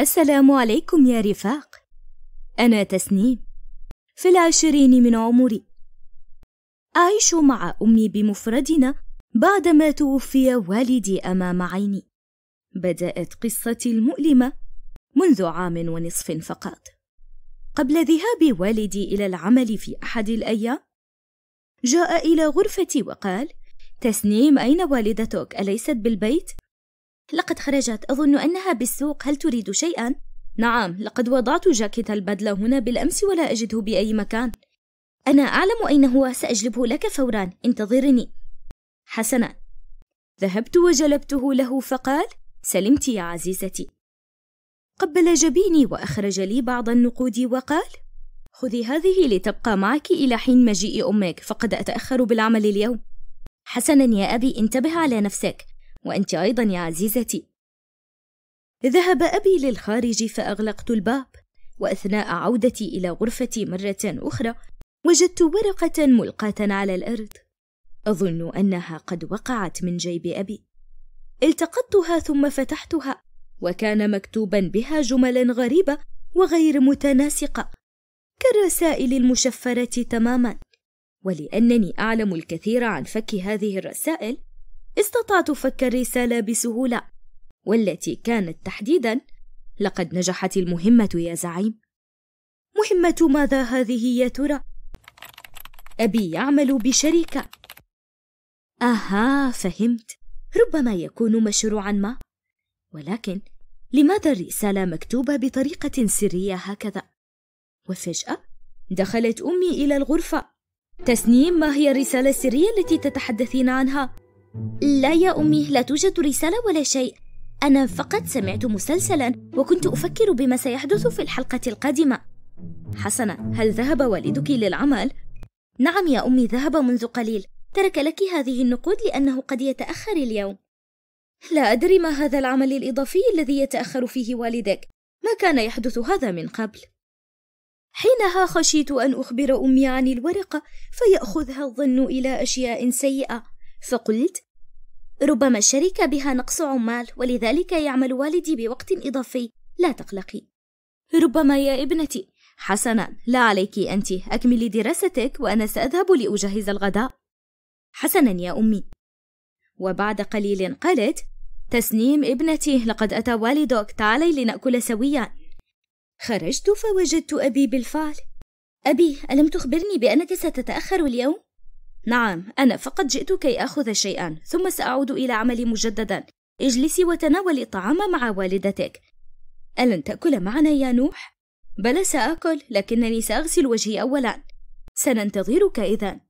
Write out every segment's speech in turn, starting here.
السلام عليكم يا رفاق أنا تسنيم في العشرين من عمري أعيش مع أمي بمفردنا بعدما توفي والدي أمام عيني بدأت قصتي المؤلمة منذ عام ونصف فقط قبل ذهاب والدي إلى العمل في أحد الأيام جاء إلى غرفتي وقال تسنيم أين والدتك أليست بالبيت؟ لقد خرجت أظن أنها بالسوق هل تريد شيئا؟ نعم لقد وضعت جاكيت البدلة هنا بالأمس ولا أجده بأي مكان أنا أعلم أين هو سأجلبه لك فورا انتظرني حسنا ذهبت وجلبته له فقال سلمت يا عزيزتي قبل جبيني وأخرج لي بعض النقود وقال خذي هذه لتبقى معك إلى حين مجيء أمك فقد أتأخر بالعمل اليوم حسنا يا أبي انتبه على نفسك وأنت أيضا يا عزيزتي ذهب أبي للخارج فأغلقت الباب وأثناء عودتي إلى غرفتي مرة أخرى وجدت ورقة ملقاة على الأرض أظن أنها قد وقعت من جيب أبي التقطتها ثم فتحتها وكان مكتوبا بها جملا غريبة وغير متناسقة كالرسائل المشفرة تماما ولأنني أعلم الكثير عن فك هذه الرسائل استطعت فك الرسالة بسهولة والتي كانت تحديدا لقد نجحت المهمة يا زعيم مهمة ماذا هذه يا ترى؟ أبي يعمل بشركة أها فهمت ربما يكون مشروعا ما ولكن لماذا الرسالة مكتوبة بطريقة سرية هكذا؟ وفجأة دخلت أمي إلى الغرفة تسنيم ما هي الرسالة السرية التي تتحدثين عنها؟ لا يا أمي لا توجد رسالة ولا شيء أنا فقط سمعت مسلسلا وكنت أفكر بما سيحدث في الحلقة القادمة حسنا هل ذهب والدك للعمل؟ نعم يا أمي ذهب منذ قليل ترك لك هذه النقود لأنه قد يتأخر اليوم لا أدري ما هذا العمل الإضافي الذي يتأخر فيه والدك ما كان يحدث هذا من قبل حينها خشيت أن أخبر أمي عن الورقة فيأخذها الظن إلى أشياء سيئة فقلت ربما الشركة بها نقص عمال ولذلك يعمل والدي بوقت إضافي لا تقلقي ربما يا ابنتي حسنا لا عليك أنت أكملي دراستك وأنا سأذهب لأجهز الغداء حسنا يا أمي وبعد قليل قالت تسنيم ابنتي لقد أتى والدك تعالي لنأكل سويا خرجت فوجدت أبي بالفعل أبي ألم تخبرني بأنك ستتأخر اليوم؟ نعم أنا فقط جئت كي آخذ شيئا ثم سأعود إلى عملي مجددا اجلسي وتناولي الطعام مع والدتك ألن تأكل معنا يا نوح؟ بلى سآكل لكنني سأغسل وجهي أولا سننتظرك إذا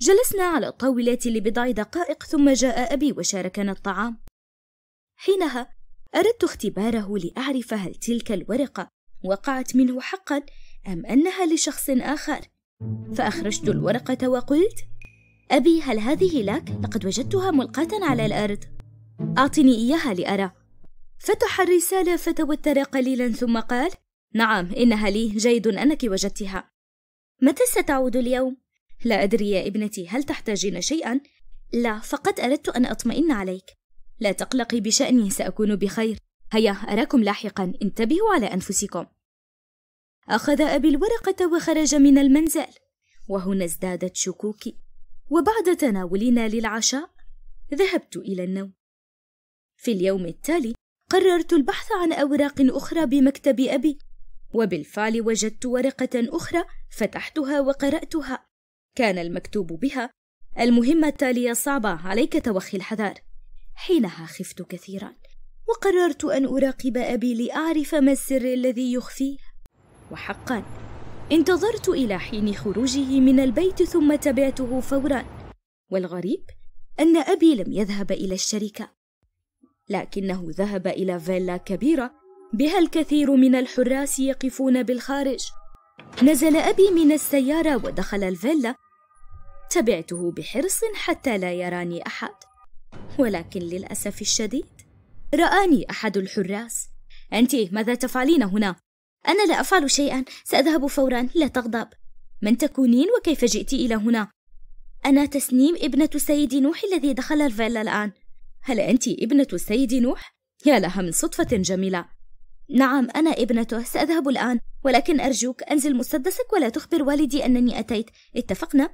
جلسنا على الطاولة لبضع دقائق ثم جاء أبي وشاركنا الطعام حينها أردت اختباره لأعرف هل تلك الورقة وقعت منه حقا أم أنها لشخص آخر فأخرجت الورقة وقلت أبي هل هذه لك؟ لقد وجدتها ملقاة على الأرض أعطني إياها لأرى فتح الرسالة فتوتر قليلا ثم قال نعم إنها لي جيد أنك وجدتها متى ستعود اليوم؟ لا أدري يا ابنتي هل تحتاجين شيئا؟ لا فقط أردت أن أطمئن عليك لا تقلقي بشأني سأكون بخير هيا أراكم لاحقا انتبهوا على أنفسكم أخذ أبي الورقة وخرج من المنزل وهنا ازدادت شكوكي وبعد تناولنا للعشاء ذهبت إلى النوم في اليوم التالي قررت البحث عن أوراق أخرى بمكتب أبي وبالفعل وجدت ورقة أخرى فتحتها وقرأتها كان المكتوب بها المهمة التالية صعبة عليك توخي الحذار حينها خفت كثيرا وقررت أن أراقب أبي لأعرف ما السر الذي يخفيه وحقا انتظرت إلى حين خروجه من البيت ثم تبعته فورا والغريب أن أبي لم يذهب إلى الشركة لكنه ذهب إلى فيلا كبيرة بها الكثير من الحراس يقفون بالخارج نزل أبي من السيارة ودخل الفيلا تبعته بحرص حتى لا يراني أحد ولكن للأسف الشديد رآني أحد الحراس أنت ماذا تفعلين هنا؟ أنا لا أفعل شيئا سأذهب فورا لا تغضب من تكونين وكيف جئت إلى هنا؟ أنا تسنيم ابنة سيد نوح الذي دخل الفيلا الآن هل أنت ابنة السيد نوح؟ يا لها من صدفة جميلة نعم أنا ابنته سأذهب الآن ولكن أرجوك أنزل مسدسك ولا تخبر والدي أنني أتيت اتفقنا؟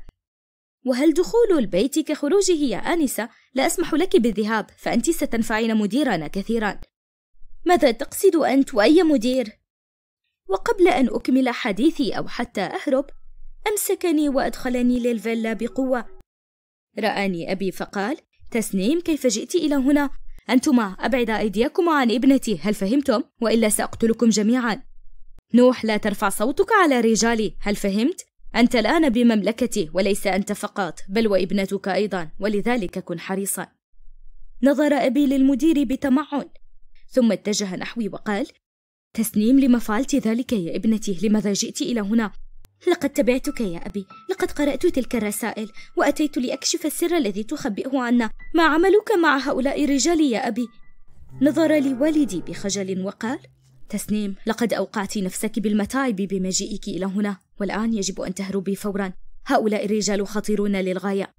وهل دخول البيت كخروجه يا آنسة؟ لا أسمح لك بالذهاب فأنت ستنفعين مديرنا كثيرا ماذا تقصد أنت وأي مدير؟ وقبل أن أكمل حديثي أو حتى أهرب أمسكني وأدخلني للفيلا بقوة رآني أبي فقال تسنيم كيف جئت إلى هنا؟ أنتما أبعدا أيديكما عن ابنتي هل فهمتم؟ وإلا سأقتلكم جميعا نوح لا ترفع صوتك على رجالي هل فهمت؟ أنت الآن بمملكتي وليس أنت فقط بل وابنتك أيضا ولذلك كن حريصا نظر أبي للمدير بتمعن ثم اتجه نحوي وقال تسنيم لما فعلت ذلك يا ابنتي لماذا جئت إلى هنا لقد تبعتك يا أبي لقد قرأت تلك الرسائل وأتيت لأكشف السر الذي تخبئه عنا ما عملك مع هؤلاء الرجال يا أبي نظر لي والدي بخجل وقال تسنيم لقد أوقعت نفسك بالمتاعب بمجيئك إلى هنا والآن يجب أن تهربي فورا هؤلاء الرجال خطيرون للغاية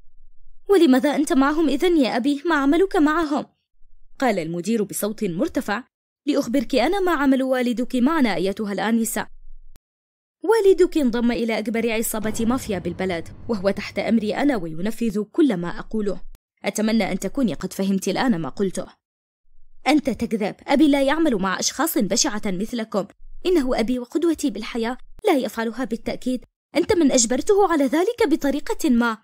ولماذا أنت معهم إذن يا أبي ما عملك معهم؟ قال المدير بصوت مرتفع لأخبرك أنا ما عمل والدك معنا أيتها الآنسة والدك انضم إلى أكبر عصابة مافيا بالبلد وهو تحت أمري أنا وينفذ كل ما أقوله أتمنى أن تكوني قد فهمت الآن ما قلته أنت تكذب أبي لا يعمل مع أشخاص بشعة مثلكم إنه أبي وقدوتي بالحياة لا يفعلها بالتأكيد أنت من أجبرته على ذلك بطريقة ما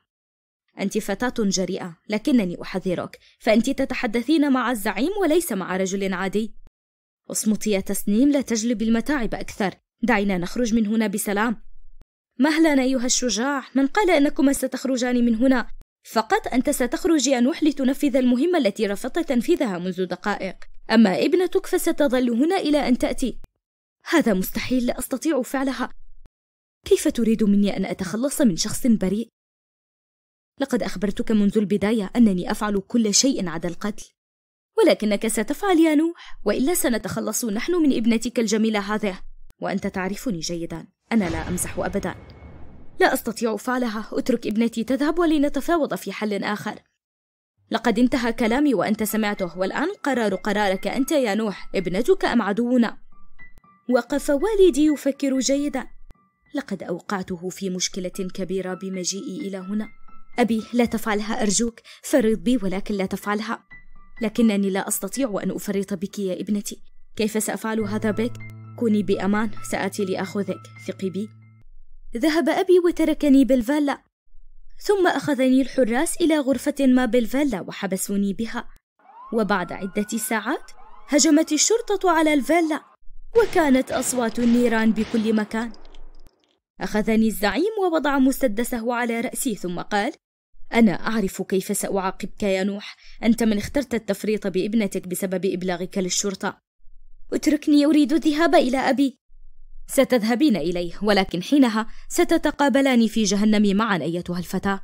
أنت فتاة جريئة لكنني أحذرك فأنت تتحدثين مع الزعيم وليس مع رجل عادي اصمتي يا تسنيم لا تجلبي المتاعب أكثر دعينا نخرج من هنا بسلام مهلا أيها الشجاع من قال أنكما ستخرجان من هنا فقط أنت ستخرجي أنوح لتنفذ المهمة التي رفضت تنفيذها منذ دقائق أما ابنتك فستظل هنا إلى أن تأتي هذا مستحيل لا أستطيع فعلها كيف تريد مني أن أتخلص من شخص بريء؟ لقد أخبرتك منذ البداية أنني أفعل كل شيء عدا القتل ولكنك ستفعل يا نوح وإلا سنتخلص نحن من ابنتك الجميلة هذه وأنت تعرفني جيدا أنا لا أمزح أبدا لا أستطيع فعلها أترك ابنتي تذهب ولنتفاوض في حل آخر لقد انتهى كلامي وأنت سمعته والآن قرار قرارك أنت يا نوح ابنتك أم عدونا وقف والدي يفكر جيدا لقد أوقعته في مشكلة كبيرة بمجيئي إلى هنا أبي لا تفعلها أرجوك فرض بي ولكن لا تفعلها لكنني لا أستطيع أن أفرط بك يا ابنتي كيف سأفعل هذا بك؟ كوني بأمان سآتي لأخذك ثقي بي ذهب أبي وتركني بالفيلا ثم أخذني الحراس إلى غرفة ما بالفيلا وحبسوني بها وبعد عدة ساعات هجمت الشرطة على الفيلا وكانت أصوات النيران بكل مكان أخذني الزعيم ووضع مسدسه على رأسي ثم قال أنا أعرف كيف سأعاقبك يا نوح أنت من اخترت التفريط بابنتك بسبب إبلاغك للشرطة اتركني أريد الذهاب إلى أبي ستذهبين إليه ولكن حينها ستتقابلان في جهنم معا أيتها الفتاة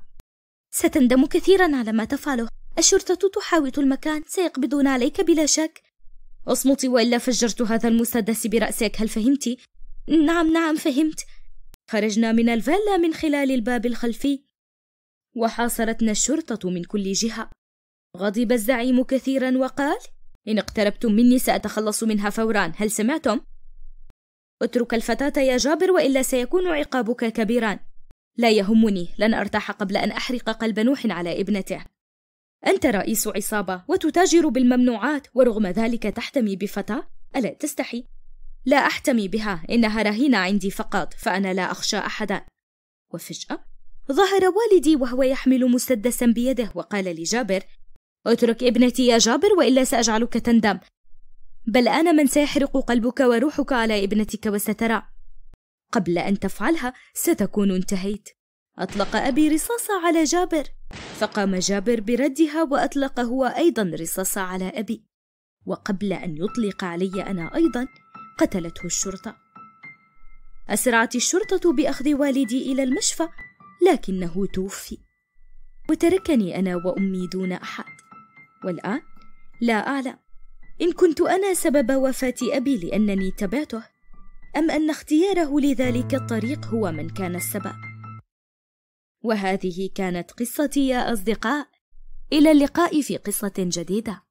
ستندم كثيرا على ما تفعله الشرطة تحاوط المكان سيقبضون عليك بلا شك اصمتي وإلا فجرت هذا المسدس برأسك هل فهمت؟ نعم نعم فهمت خرجنا من الفيلا من خلال الباب الخلفي وحاصرتنا الشرطة من كل جهة غضب الزعيم كثيرا وقال إن اقتربتم مني سأتخلص منها فورا هل سمعتم؟ اترك الفتاة يا جابر وإلا سيكون عقابك كبيرا لا يهمني لن أرتاح قبل أن أحرق قلب نوح على ابنته أنت رئيس عصابة وتتاجر بالممنوعات ورغم ذلك تحتمي بفتاة ألا تستحي؟ لا أحتمي بها إنها رهينة عندي فقط فأنا لا أخشى أحدا وفجأة ظهر والدي وهو يحمل مسدسا بيده وقال لجابر اترك ابنتي يا جابر وإلا سأجعلك تندم بل أنا من سيحرق قلبك وروحك على ابنتك وسترى قبل أن تفعلها ستكون انتهيت أطلق أبي رصاصة على جابر فقام جابر بردها وأطلق هو أيضا رصاصة على أبي وقبل أن يطلق علي أنا أيضا قتلته الشرطة أسرعت الشرطة بأخذ والدي إلى المشفى لكنه توفي وتركني أنا وأمي دون أحد والآن لا أعلم إن كنت أنا سبب وفاة أبي لأنني تبعته أم أن اختياره لذلك الطريق هو من كان السبب وهذه كانت قصتي يا أصدقاء إلى اللقاء في قصة جديدة